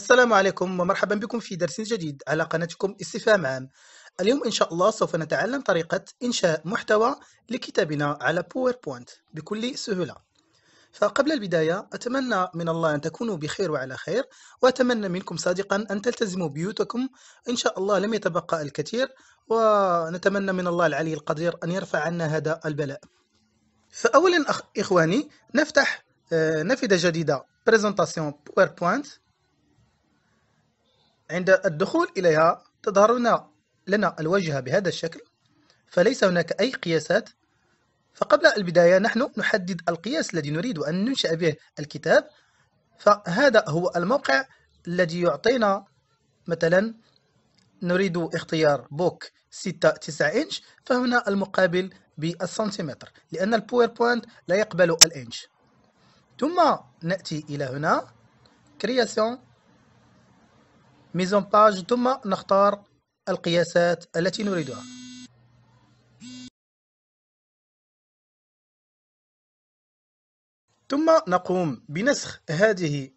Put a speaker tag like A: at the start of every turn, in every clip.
A: السلام عليكم ومرحبا بكم في درس جديد على قناتكم استفهام عام اليوم إن شاء الله سوف نتعلم طريقة إنشاء محتوى لكتابنا على باوربوينت بكل سهولة فقبل البداية أتمنى من الله أن تكونوا بخير وعلى خير وأتمنى منكم صادقا أن تلتزموا بيوتكم إن شاء الله لم يتبقى الكثير ونتمنى من الله العلي القدير أن يرفع عنا هذا البلاء فأولا إخواني نفتح آه، نافذة جديدة بريزنتاسيون باوربوينت عند الدخول إليها تظهر لنا الواجهة بهذا الشكل فليس هناك أي قياسات فقبل البداية نحن نحدد القياس الذي نريد أن ننشأ به الكتاب فهذا هو الموقع الذي يعطينا مثلا نريد اختيار بوك 6 9 إنش فهنا المقابل بالسنتيمتر لأن الباوربوينت لا يقبل الإنش ثم نأتي إلى هنا كرياسيون ميزون باج
B: ثم نختار القياسات التي نريدها ثم نقوم بنسخ هذه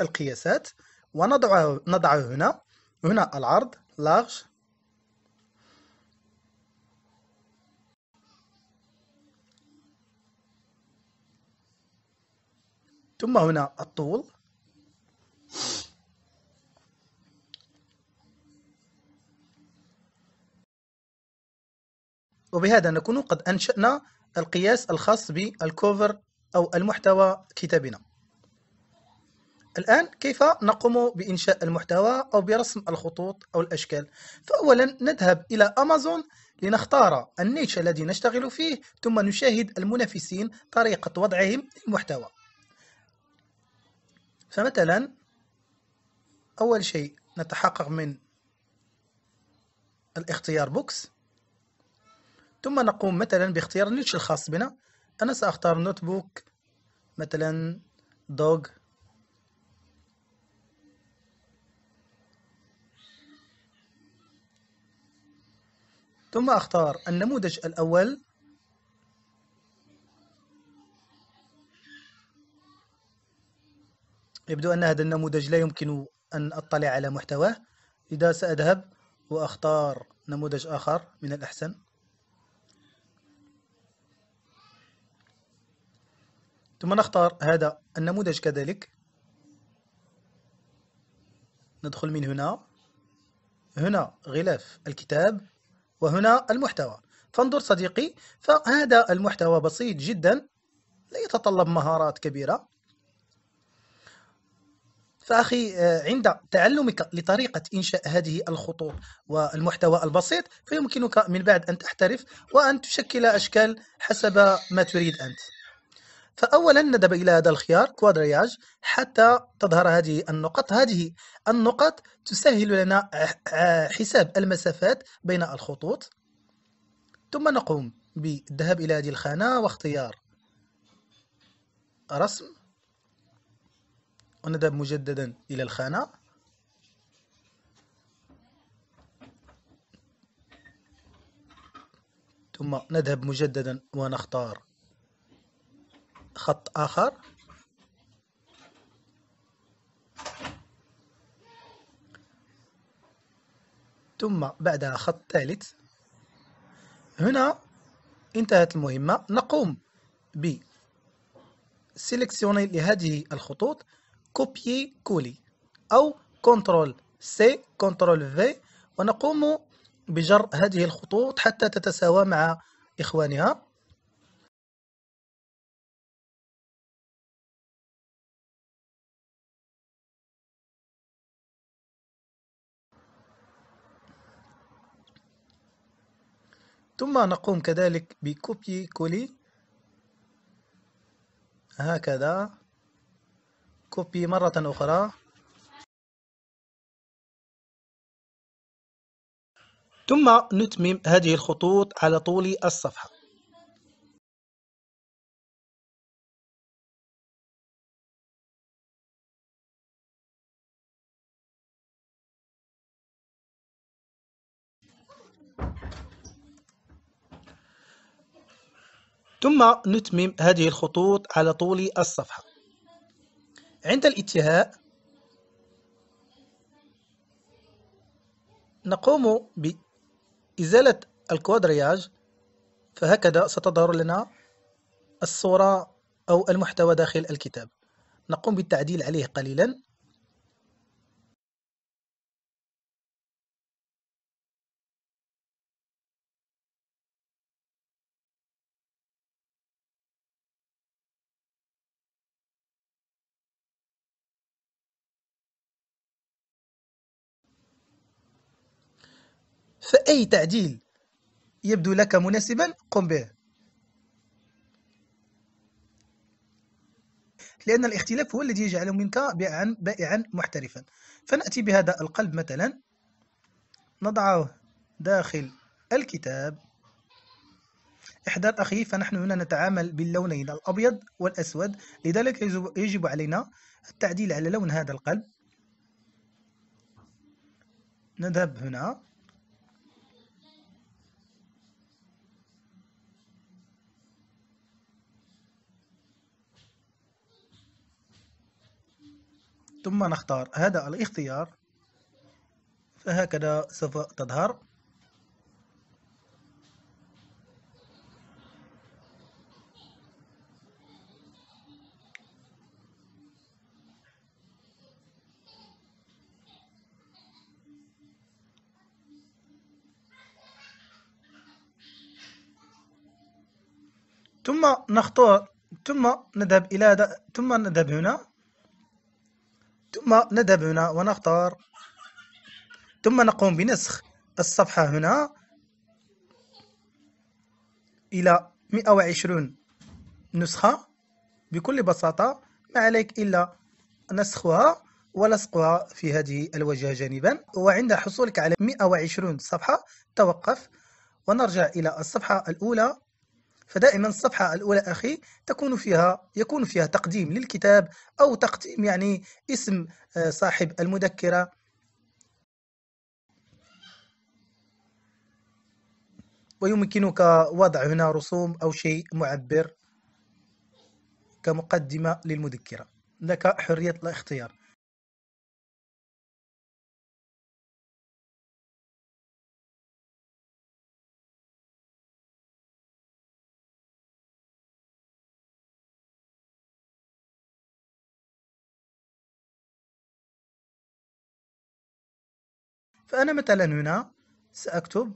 B: القياسات ونضعه نضعه هنا هنا
A: العرض لارج ثم هنا الطول وبهذا نكون قد أنشأنا القياس الخاص بالكوفر أو المحتوى كتابنا الآن كيف نقوم بإنشاء المحتوى أو برسم الخطوط أو الأشكال فأولا نذهب إلى أمازون لنختار النيتش الذي نشتغل فيه ثم نشاهد المنافسين طريقة وضعهم للمحتوى فمثلا أول شيء نتحقق من الاختيار بوكس ثم نقوم مثلا باختيار النيتش الخاص بنا أنا سأختار نوت بوك مثلا دوغ ثم أختار النموذج الأول يبدو أن هذا النموذج لا يمكن أن أطلع على محتواه اذا سأذهب وأختار نموذج آخر من الأحسن ثم نختار هذا النموذج كذلك ندخل من هنا هنا غلاف الكتاب وهنا المحتوى فانظر صديقي فهذا المحتوى بسيط جدا لا يتطلب مهارات كبيرة فأخي آه، عند تعلمك لطريقة إنشاء هذه الخطوط والمحتوى البسيط فيمكنك من بعد أن تحترف وأن تشكل أشكال حسب ما تريد أنت فأولا ندب إلى هذا الخيار كوادرياج حتى تظهر هذه النقط هذه النقط تسهل لنا حساب المسافات بين الخطوط ثم نقوم بالذهاب إلى هذه الخانة واختيار رسم ونذهب مجددا إلى الخانة ثم نذهب مجددا ونختار خط آخر ثم بعدها خط ثالث هنا انتهت المهمة نقوم ب سيليكسيوني لهذه الخطوط كوبيي كولي أو كنترول سي كنترول
B: في ونقوم بجر هذه الخطوط حتى تتساوى مع إخوانها ثم نقوم كذلك
A: بكوبي كولي هكذا
B: كوبي مرة أخرى ثم نتمم هذه الخطوط على طول الصفحة
A: ثم نتمم هذه الخطوط على طول الصفحة عند الانتهاء نقوم بإزالة الكوادرياج فهكذا ستظهر لنا الصورة أو المحتوى داخل الكتاب نقوم بالتعديل عليه قليلا فأي تعديل يبدو لك مناسبا قم به لأن الاختلاف هو الذي يجعل منك بائعا بائعا محترفا فنأتي بهذا القلب مثلا نضعه داخل الكتاب احذر أخي فنحن هنا نتعامل باللونين الأبيض والأسود لذلك يجب علينا التعديل على لون هذا القلب نذهب هنا ثم نختار هذا الاختيار فهكذا سوف تظهر ثم نختار ثم نذهب إلى ثم نذهب هنا ثم نذهب هنا ونختار ثم نقوم بنسخ الصفحة هنا إلى 120 نسخة بكل بساطة ما عليك إلا نسخها ولصقها في هذه الواجهة جانبا وعند حصولك على 120 صفحة توقف ونرجع إلى الصفحة الأولى فدائما الصفحة الأولى أخي تكون فيها يكون فيها تقديم للكتاب أو تقديم يعني اسم آه، صاحب المذكرة ويمكنك وضع هنا
B: رسوم أو شيء معبر كمقدمة للمذكرة لك حرية الاختيار فأنا مثلا هنا سأكتب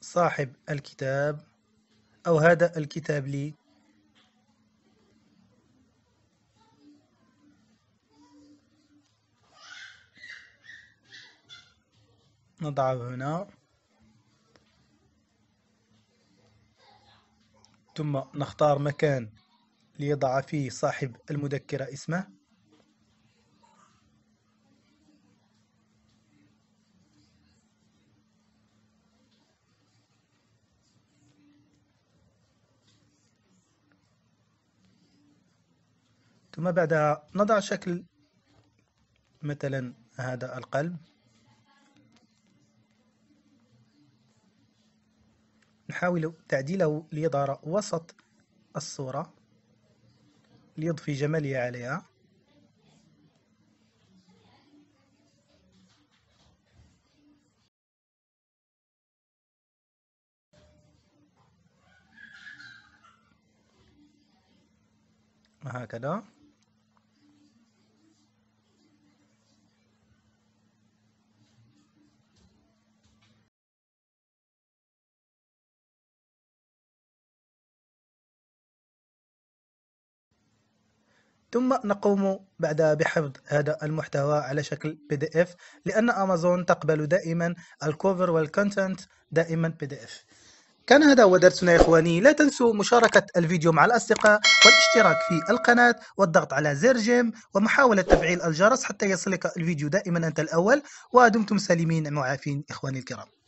B: صاحب الكتاب
A: أو هذا الكتاب لي نضعه هنا ثم نختار مكان ليضع فيه صاحب المذكرة اسمه ثم بعدها نضع شكل مثلا هذا القلب نحاول تعديله ليظهر وسط الصورة ليضفي
B: جمالية عليها هكذا ثم نقوم بعد بحفظ هذا المحتوى على شكل بي دي اف لأن
A: أمازون تقبل دائما الكوفر والكونتنت دائما بي دي اف كان هذا هو درسنا يا إخواني لا تنسوا مشاركة الفيديو مع الأصدقاء والاشتراك في القناة والضغط على زر جيم ومحاولة تفعيل الجرس حتى يصلك الفيديو دائما أنت الأول
B: ودمتم سالمين معافين إخواني الكرام